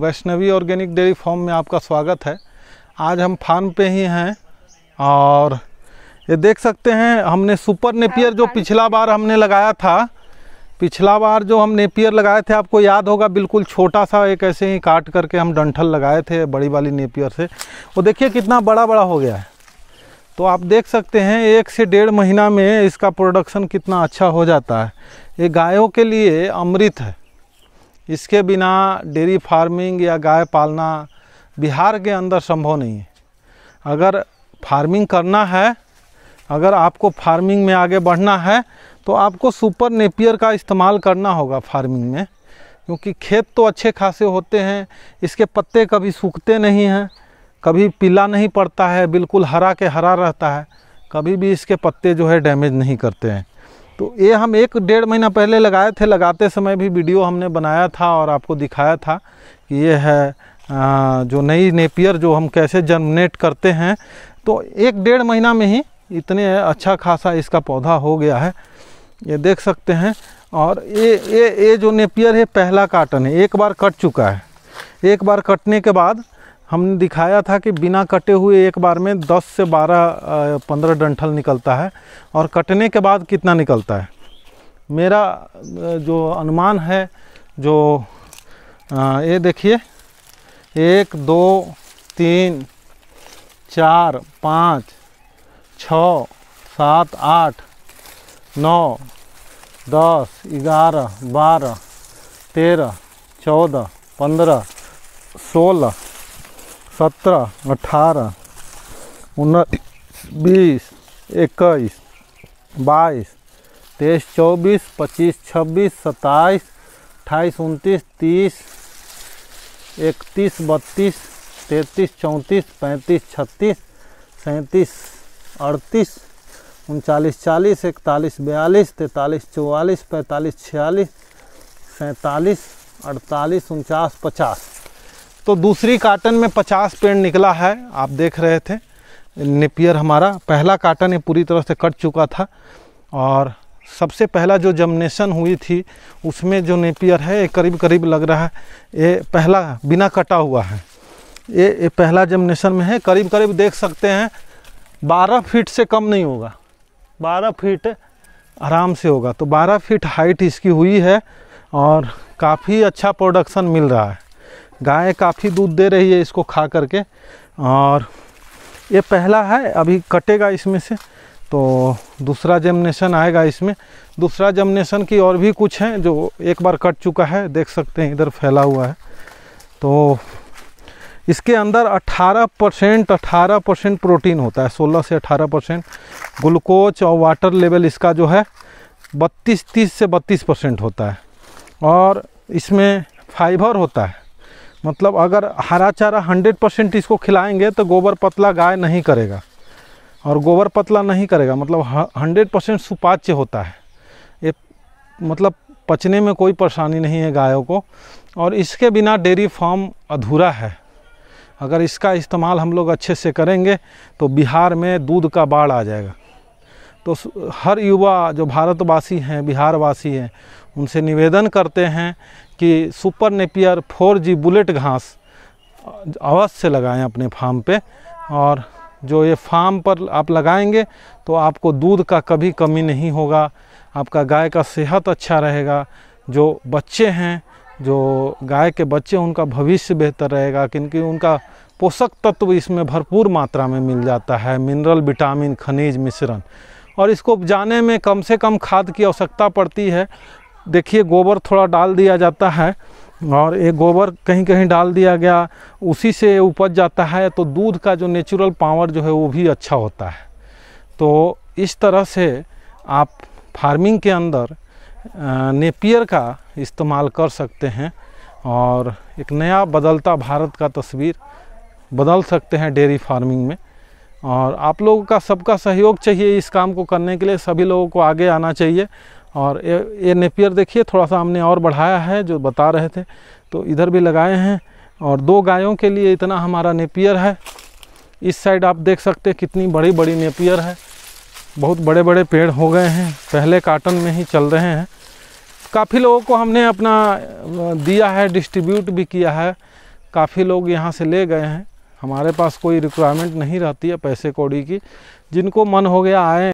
Vaishnavi organic dairy farm में आपका स्वागत है आज हम फार्म पे ही हैं और ये देख सकते हैं हमने सुपर नेपियर जो पिछला बार हमने लगाया था पिछला बार जो हम नेपियर लगाए थे आपको याद होगा बिल्कुल छोटा सा एक ऐसे ही काट करके हम डंठल लगाए थे बड़ी वाली नेपियर से वो देखिए कितना बड़ा बड़ा हो गया है तो आप देख सकते हैं एक से डेढ़ महीना में इसका प्रोडक्शन कितना अच्छा हो जाता है ये गायों के लिए अमृत है इसके बिना डेयरी फार्मिंग या गाय पालना बिहार के अंदर संभव नहीं है अगर फार्मिंग करना है अगर आपको फार्मिंग में आगे बढ़ना है तो आपको सुपर नेपियर का इस्तेमाल करना होगा फार्मिंग में क्योंकि खेत तो अच्छे खासे होते हैं इसके पत्ते कभी सूखते नहीं हैं कभी पीला नहीं पड़ता है बिल्कुल हरा के हरा रहता है कभी भी इसके पत्ते जो है डैमेज नहीं करते हैं तो ये हम एक डेढ़ महीना पहले लगाए थे लगाते समय भी वीडियो हमने बनाया था और आपको दिखाया था कि ये है आ, जो नई नेपियर जो हम कैसे जर्मनेट करते हैं तो एक डेढ़ महीना में ही इतने अच्छा खासा इसका पौधा हो गया है ये देख सकते हैं और ये ये ये जो नेपियर है पहला काटन है एक बार कट चुका है एक बार कटने के बाद हमने दिखाया था कि बिना कटे हुए एक बार में 10 से 12 पंद्रह डंठल निकलता है और कटने के बाद कितना निकलता है मेरा जो अनुमान है जो ये देखिए एक दो तीन चार पाँच छ सात आठ नौ दस ग्यारह बारह तेरह चौदह पंद्रह सोलह सत्रह अठारह उन्नीस बीस इक्कीस बाईस तेईस चौबीस पच्चीस छब्बीस सत्ताईस अट्ठाईस उनतीस तीस इकतीस बत्तीस तैंतीस चौंतीस पैंतीस छत्तीस सैंतीस अड़तीस उनचालीस चालीस इकतालीस बयालीस तैंतालीस चौवालीस पैंतालीस छियालीस सैंतालीस अड़तालीस उनचास पचास तो दूसरी काटन में 50 पेड़ निकला है आप देख रहे थे नेपियर हमारा पहला काटन ये पूरी तरह से कट चुका था और सबसे पहला जो जमनेशन हुई थी उसमें जो नेपियर है ये करीब करीब लग रहा है ये पहला बिना कटा हुआ है ये, ये पहला जमनेशन में है करीब करीब देख सकते हैं 12 फीट से कम नहीं होगा 12 फीट आराम से होगा तो 12 फीट हाइट इसकी हुई है और काफ़ी अच्छा प्रोडक्शन मिल रहा है गाय काफ़ी दूध दे रही है इसको खा करके और ये पहला है अभी कटेगा इसमें से तो दूसरा जमनेशन आएगा इसमें दूसरा जमनेशन की और भी कुछ हैं जो एक बार कट चुका है देख सकते हैं इधर फैला हुआ है तो इसके अंदर 18 परसेंट अठारह परसेंट प्रोटीन होता है 16 से 18 परसेंट ग्लूकोज और वाटर लेवल इसका जो है 32 30 से 32 परसेंट होता है और इसमें फाइबर होता है मतलब अगर हरा चारा हंड्रेड परसेंट इसको खिलाएंगे तो गोबर पतला गाय नहीं करेगा और गोबर पतला नहीं करेगा मतलब हंड्रेड परसेंट सुपाच्य होता है ये मतलब पचने में कोई परेशानी नहीं है गायों को और इसके बिना डेयरी फार्म अधूरा है अगर इसका इस्तेमाल हम लोग अच्छे से करेंगे तो बिहार में दूध का बाढ़ आ जाएगा तो हर युवा जो भारतवासी हैं बिहारवासी हैं उनसे निवेदन करते हैं कि super Napier four G bullet घास अवश्य लगाएं अपने फार्म पे और जो ये फार्म पर आप लगाएंगे तो आपको दूध का कभी कमी नहीं होगा आपका गाय का सेहत अच्छा रहेगा जो बच्चे हैं जो गाय के बच्चे उनका भविष्य बेहतर रहेगा क्योंकि उनका पोषक तत्व इसमें भरपूर मात्रा में मिल जाता है मिनरल विटामिन खनिज मिश्रण और इसको उपजाने में कम से कम खाद की आवश्यकता पड़ती है देखिए गोबर थोड़ा डाल दिया जाता है और ये गोबर कहीं कहीं डाल दिया गया उसी से उपज जाता है तो दूध का जो नेचुरल पावर जो है वो भी अच्छा होता है तो इस तरह से आप फार्मिंग के अंदर नेपियर का इस्तेमाल कर सकते हैं और एक नया बदलता भारत का तस्वीर बदल सकते हैं डेयरी फार्मिंग में और आप लोगों का सबका सहयोग चाहिए इस काम को करने के लिए सभी लोगों को आगे आना चाहिए और ये ये नेपियर देखिए थोड़ा सा हमने और बढ़ाया है जो बता रहे थे तो इधर भी लगाए हैं और दो गायों के लिए इतना हमारा नेपियर है इस साइड आप देख सकते हैं कितनी बड़ी बड़ी नेपियर है बहुत बड़े बड़े पेड़ हो गए हैं पहले काटन में ही चल रहे हैं काफ़ी लोगों को हमने अपना दिया है डिस्ट्रीब्यूट भी किया है काफ़ी लोग यहाँ से ले गए हैं हमारे पास कोई रिक्वायरमेंट नहीं रहती है पैसे कौड़ी की जिनको मन हो गया आए